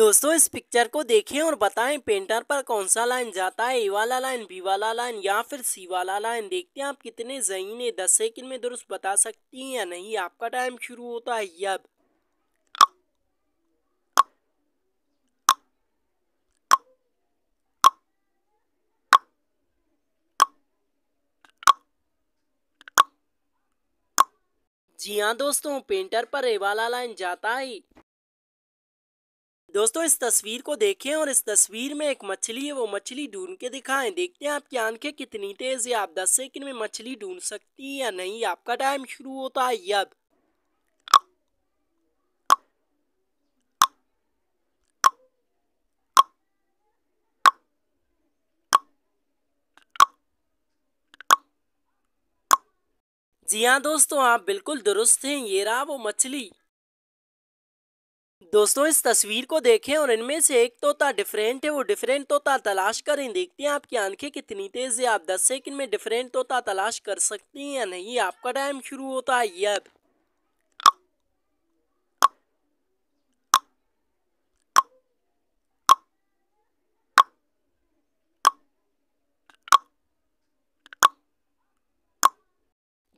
दोस्तों इस पिक्चर को देखें और बताएं पेंटर पर कौन सा लाइन जाता है ए वाला लाइन बी वाला लाइन या फिर सी वाला लाइन देखते हैं आप कितने जहीन है दस सेकंड में दुरुस्त बता सकती हैं या नहीं आपका टाइम शुरू होता है अब जी हाँ दोस्तों पेंटर पर ए वाला लाइन जाता है दोस्तों इस तस्वीर को देखें और इस तस्वीर में एक मछली है वो मछली ढूंढ के दिखाएं देखते हैं आपकी आंखें कितनी तेज है आप दस सेकंड में मछली ढूंढ सकती है या नहीं आपका टाइम शुरू होता है अब जी हाँ दोस्तों आप बिल्कुल दुरुस्त हैं ये रहा वो मछली दोस्तों इस तस्वीर को देखें और इनमें से एक तोता डिफरेंट है वो डिफरेंट तोता तलाश करें देखते हैं आपकी आंखें कितनी तेज है आप 10 सेकंड में डिफरेंट तोता तलाश कर सकती हैं या नहीं आपका टाइम शुरू होता है यब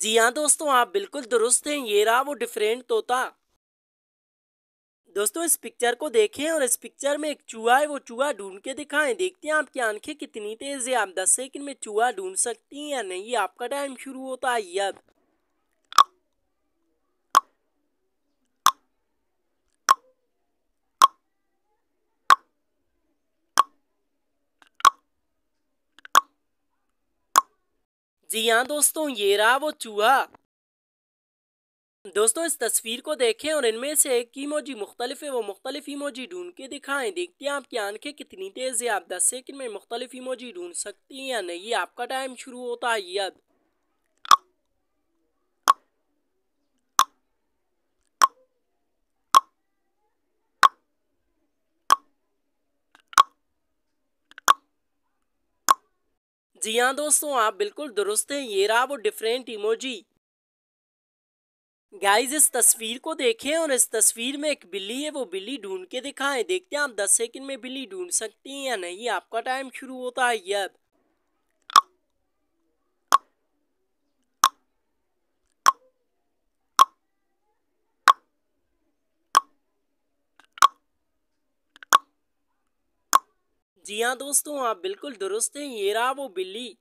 जी हाँ दोस्तों आप बिल्कुल दुरुस्त हैं ये रहा वो डिफरेंट तोता दोस्तों इस पिक्चर को देखें और इस पिक्चर में एक चूहा है वो चूहा ढूंढ के दिखाएं देखते हैं आपकी आंखें कितनी तेज है आप 10 सेकंड में चूहा ढूंढ सकती हैं या नहीं आपका टाइम शुरू होता है अब जी हाँ दोस्तों ये रहा वो चूहा दोस्तों इस तस्वीर को देखें और इनमें से एक इमोजी मुख्तलिफ है वो मुख्तलिफ इमोजी ढूंढ के दिखाएं देखते हैं आपकी आंखें कितनी तेज़ है आप दस सेकंड में मुख्तलिफ इमोजी ढूंढ सकती हैं या नहीं आपका टाइम शुरू होता है अब जी हाँ दोस्तों आप बिल्कुल दुरुस्त हैं ये रहा वो डिफरेंट इमोजी गाइज इस तस्वीर को देखें और इस तस्वीर में एक बिल्ली है वो बिल्ली ढूंढ के दिखाएं देखते हैं आप 10 सेकंड में बिल्ली ढूंढ सकती हैं या नहीं आपका टाइम शुरू होता है यब जी हाँ दोस्तों आप बिल्कुल दुरुस्त हैं ये रहा वो बिल्ली